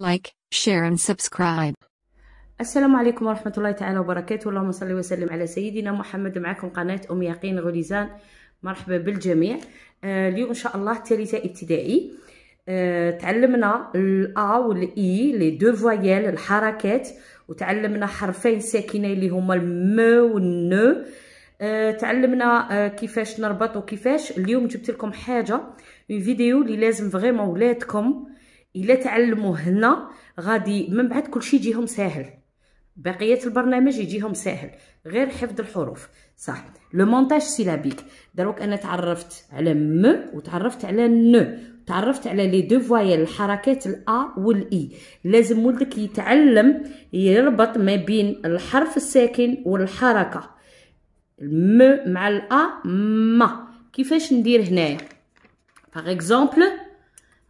لايك شير اند سبسكرايب السلام عليكم ورحمة الله تعالى وبركاته اللهم صل وسلم على سيدنا محمد معكم قناة أم يقين غليزان مرحبا بالجميع آه، اليوم إن شاء الله ثالثة ابتدائي آه، تعلمنا الأ والإي e، لي دو فوايال الحركات وتعلمنا حرفين ساكنين اللي هما الم والن آه، تعلمنا كيفاش نربط وكيفاش اليوم جبت لكم حاجة فيديو اللي لازم فغيمون ولادكم الا تعلموا هنا غادي من بعد كلشي يجيهم ساهل بقيه البرنامج يجيهم ساهل غير حفظ الحروف صح لو مونتاج سيلابيك دروك انا تعرفت على م وتعرفت على ن تعرفت على لي دو فوايل الحركات الا والاي e. لازم ولدك يتعلم يربط ما بين الحرف الساكن والحركه م مع الا ما كيفاش ندير هنايا باغ اكزومبل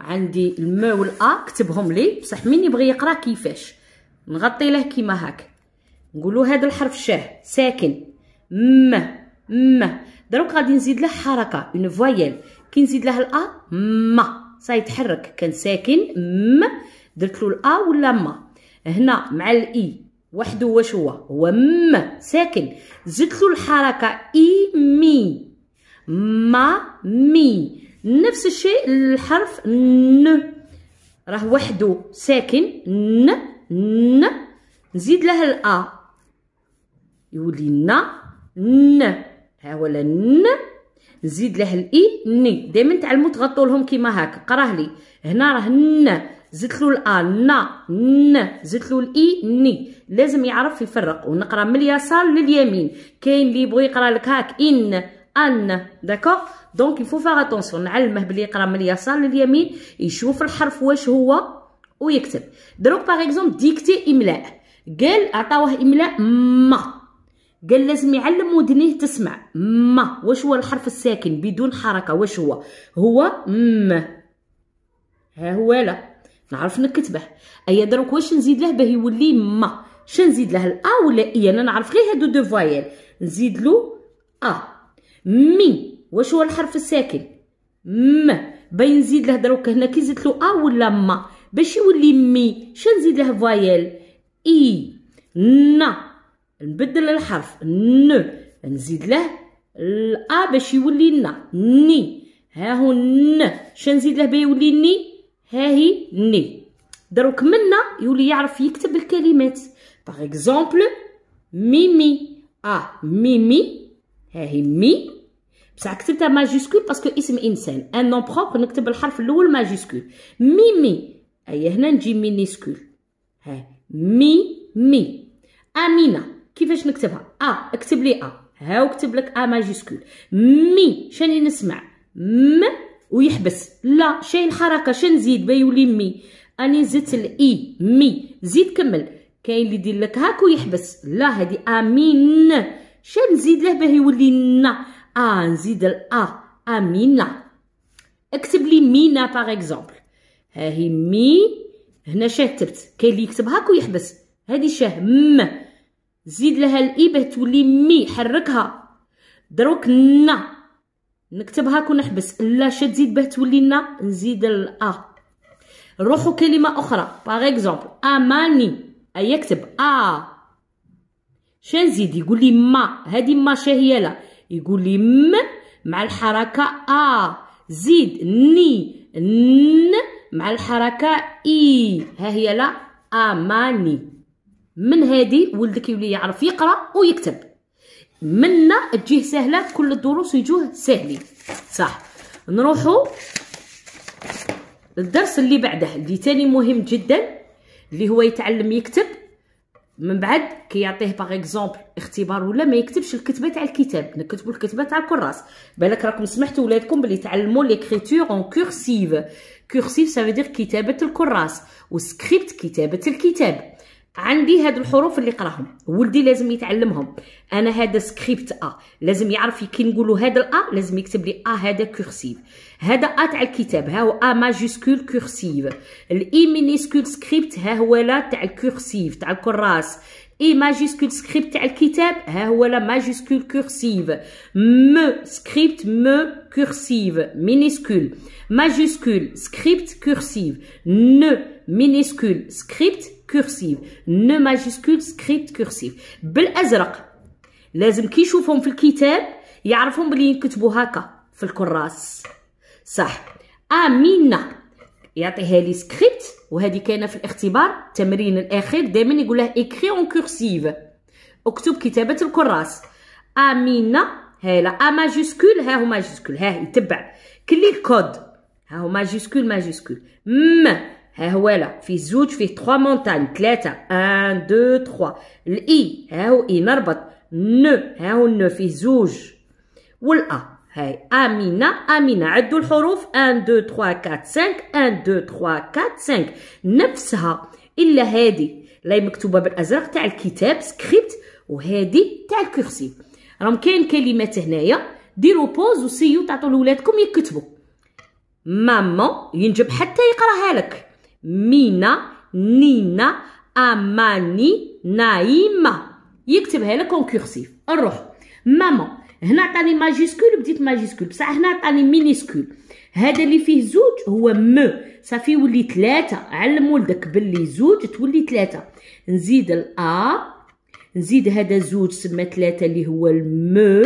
عندي الم والا كتبهم لي بصح مين يبغي يقرا كيفاش نغطي له كيما هاك نقولو هذا الحرف شاه ساكن م م دروك غادي نزيد له حركه اون فوايل كي نزيد له الا ما صاي يتحرك كان ساكن م درت له الا ولا ما هنا مع الاي وحده واش هو هو م ساكن زدت له الحركه اي مي ما مي نفس الشيء الحرف ن راه وحده ساكن ن ن نزيد له الا يولي ن ن ها هو ن نزيد له الاي ني دائما تعلموا تغطوا لهم كيما هكا قراه لي هنا راه ن زدت له الا نا ن زدت له الاي ني لازم يعرف يفرق ونقرا من اليسار لليمين كاين اللي يبغي يقرا لك هاك ان ان داكوغ دونك يفو فار اتونسيون نعلمه بلي يقرا من اليسار لليمين يشوف الحرف واش هو ويكتب دروك باغ اكزومبل ديكتي املاء قال عطاوه املاء ما قال لازم يعلم ودنيه تسمع ما واش هو الحرف الساكن بدون حركه واش هو هو م ها هو لا نعرف نكتبه ايا دروك واش نزيد له باه يولي ما شنزيد له الا ولا اي انا نعرف غير هادو دو فوايل نزيد له ا مي واش هو الحرف الساكن م باين نزيد له دروك هنا كي زدت له ا ولا ما باش يولي مي شنزيد له فوايل اي ن نبدل الحرف ن نزيد له ا باش يولي ن ني ها هو ن شنزيد له بيولي ني ها هي ني دروك منا يولي يعرف يكتب الكلمات باغ اكزومبل ميمي ا ميمي ها هي مي بصح كتبتها ماجيسكول باسكو اسم انسان ان نون بروبر نكتب الحرف الاول ماجيسكول مي مي ايا هنا نجي مينيسكول ها مي مي امينه كيفاش نكتبها ا اكتب لي ا ها وكتب لك ا ماجيسكول مي شاني نسمع م ويحبس لا شاي الحركه شنزيد بيولي مي اني زدت الاي مي زيد كمل كاين اللي يدير لك هاك ويحبس لا هذه امين شحال نزيد له باه يولي نا اه نزيد الا ا مينا اكتب لي مينا باغ اكزومبل ها هي مي هنا شاه كتبت كاين اللي يكتب هاك ويحبس هادي شاه م زيد لها الاي باه تولي مي حركها دروك نا نكتب هاك ونحبس لا شا تزيد باه تولي نا نزيد الا نروحو كلمه اخرى باغ اكزومبل اماني اي اكتب ا شنزيد يقول لي ما هذه ما شهي لا يقول لي م مع الحركة آ زيد ني ن مع الحركة إي ها هي لا أماني من هذه ولدك يولي يعرف يقرأ ويكتب منا تجيه سهلة كل الدروس يجوه سهلين صح نروحو للدرس اللي بعده اللي تاني مهم جدا اللي هو يتعلم يكتب من بعد كيعطيه باغ اكزومبل اختبار ولا ما يكتبش الكتبه تاع الكتاب نكتبوا الكتبه تاع الكراس بالك راكم سمحتوا ولادكم بلي تعلموا ليكريتور اون كورسيف كورسيف سافو دير كتابه الكراس وسكريبت كتابه الكتاب عندي هاد الحروف اللي قراهم ولدي لازم يتعلمهم انا هذا سكريبت ا لازم يعرف كي نقولوا هذا الا لازم يكتب لي ا هذا كورسيف هذا ا تاع الكتاب ها هو ا ماجيسكول كورسيف الاي مينيسكول سكريبت ها هو لا تاع الكورسيف تاع الكراس اي ماجيسكول سكريبت تاع الكتاب ها هو لا ماجيسكول كورسيف م سكريبت م كورسيف مينيسكول ماجيسكول سكريبت كورسيف ن مينيسكول سكريبت كورسيف ن ماجيسكول سكريبت كورسيف بالازرق لازم كي يشوفهم في الكتاب يعرفهم بلي يكتبوا هكا في الكراس صح امينا يعطيها لي سكريبت وهذه كاينه في الاختبار التمرين الاخير دائما يقول له اكري اون كورسيف اكتب كتابه الكراس امينا ها لا ا ماجيسكول ها هو ماجيسكول ها يتبع كلي الكود ها هو ماجيسكول ماجيسكول م ها هو لا فيه زوج فيه تخوا مونتان 3 ان دو تخوا الإي ها هو إي مربط نو ها هو نو فيه زوج والأ هاي أمينة أمينة عدوا الحروف ان دو تخوا 4 سانك ان دو تخوا 4 سانك نفسها إلا هادي اللي مكتوبة بالأزرق تاع الكتاب سكريبت وهذه تاع الكرسي راهم كاين كلمات هنايا ديروا بوز وسيو تعطوا لولادكم يكتبوا ماما ينجب حتى يقراها لك مينا نينا اماني نايما يكتبها لك كورسيف نروح ماما هنا عطاني ماجيسكول بديت ماجيسكول بصح هنا عطاني مينيسكول هذا اللي فيه زوج هو م صافي ولي ثلاثة علم ولدك باللي زوج تولي ثلاثة نزيد الأ نزيد هذا زوج سما ثلاثة اللي هو الم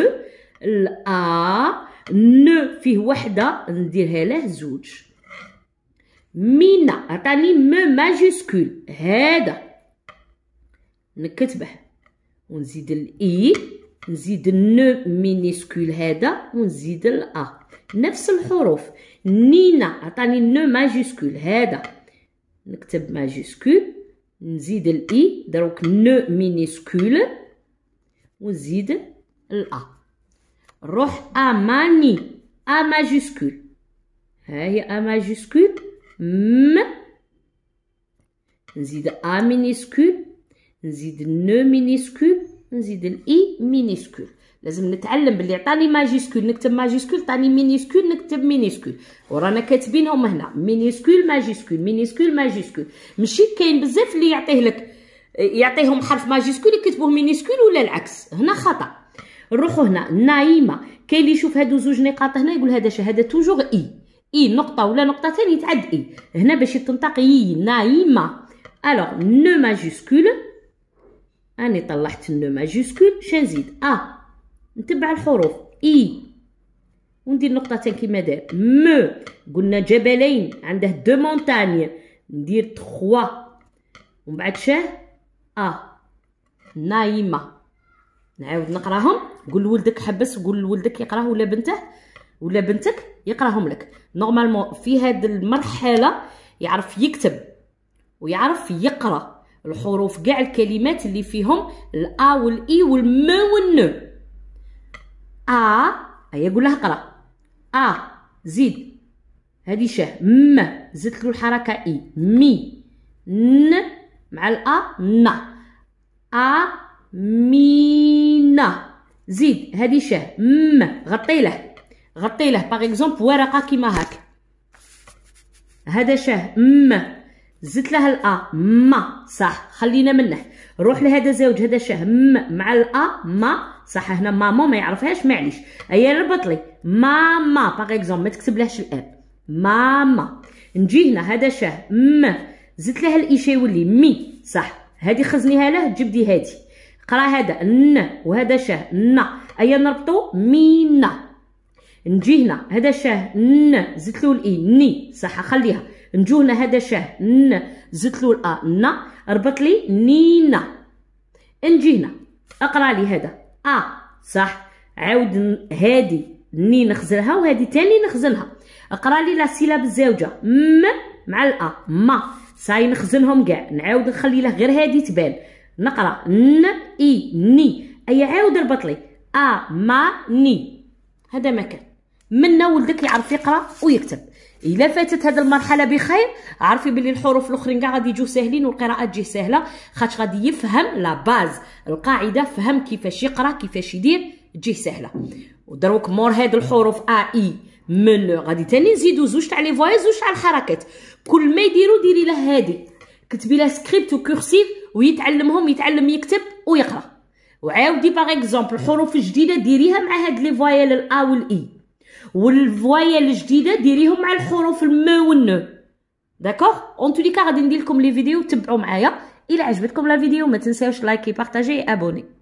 الأ ن فيه وحدة نديرها له زوج مينا عطاني م ماجيسكول هذا نكتبه ونزيد الاي نزيد النو مينيسكول هذا ونزيد الا نفس الحروف نينا عطاني ن ماجيسكول هذا نكتب ماجيسكول نزيد الاي دروك ن مينيسكول ونزيد الا نروح اماني ا ماجيسكول ها هي ا ماجيسكول م نزيد ا مينيسكول نزيد نو مينيسكول نزيد الاي مينيسكول لازم نتعلم باللي عطاني ماجيسكول نكتب ماجيسكول عطاني مينيسكول نكتب مينيسكول ورانا كاتبينهم هنا مينيسكول ماجيسكول مينيسكول ماجيسكول ماشي كاين بزاف اللي يعطيه لك يعطيهم حرف ماجيسكول يكتبوه مينيسكول ولا العكس هنا خطا نروحو هنا نايمه كاين اللي يشوف هادو زوج نقاط هنا يقول هذا شهاده توجور اي اي نقطه ولا نقطتين يتعد اي هنا باش تنطق اي نايمه الوغ نو ماجوسكول اني طلعت نو ماجوسكول شنزيد ا آه. نتبع الحروف اي وندير نقطتين كيما داير م قلنا جبلين عنده دو مونتاني ندير تخوا ومن بعد شاه ا آه. نايمه نعاود نقراهم قول لولدك حبس قول لولدك يقراه ولا بنته ولا بنتك يقراهم لك نورمالمون في هاد المرحله يعرف يكتب ويعرف يقرا الحروف كاع الكلمات اللي فيهم الا والاي e والما والن ا هي يقول له اقرا ا زيد هذه شاه م زدت له الحركه اي مي ن مع الا ن ا مينا زيد هذه شاه م غطي له غطي له باغ اكزومبل ورقه كيما هاك هذا شاه م زدت لها الا ما صح خلينا منه روح لهذا زوج هذا شاه م مع الا ما صح هنا مامو ما يعرفهاش معليش اي ربط لي ماما باغ اكزومبل ما تكتبلهش الاب ماما نجي هنا هذا شاه م زدت لها الاشي يولي مي صح هادي خزنيها له جبدي هادي قرا هذا ن وهذا شاه ن ايا نربطو مينا نجي هنا هذا شاه ن زدت له الاي ني صح خليها نجو هنا هذا شاه ن زدت له الا ن ربط لي نينا نجي هنا اقرا لي هذا ا آه صح عاود هادي ني نخزنها وهادي تاني نخزنها اقرا لي لا سيلاب الزوجه م مع الا ما ساي نخزنهم كاع نعاود نخلي له غير هادي تبان نقرا ن اي ني اي عاود ربط لي ا ما ني هذا مكان منا ولدك يعرف يقرا ويكتب الا فاتت هذه المرحله بخير عرفي بلي الحروف الاخرين كاع غادي يجوا ساهلين والقراءه تجي سهله خاطر غادي يفهم لا باز القاعده فهم كيفاش يقرا كيفاش يدير تجي سهله ودروك مور هاد الحروف ا اي e، من غادي تاني نزيدو زوج تاع لي فوايز زوج تاع الحركات كل ما يديرو ديري له هادي كتبي له سكريبت وكورسيف ويتعلمهم يتعلم يكتب ويقرا وعاودي باغ اكزومبل الحروف الجديده ديريها مع هاد لي فوايال الا والاي e. والفوايا الجديده ديريهم مع الحروف الم والنو داكوغ اون تولي كا غادي ندير لكم لي فيديو تبعوا معايا الى عجبتكم لا فيديو ما تنساوش لايكي بارطاجي ابوني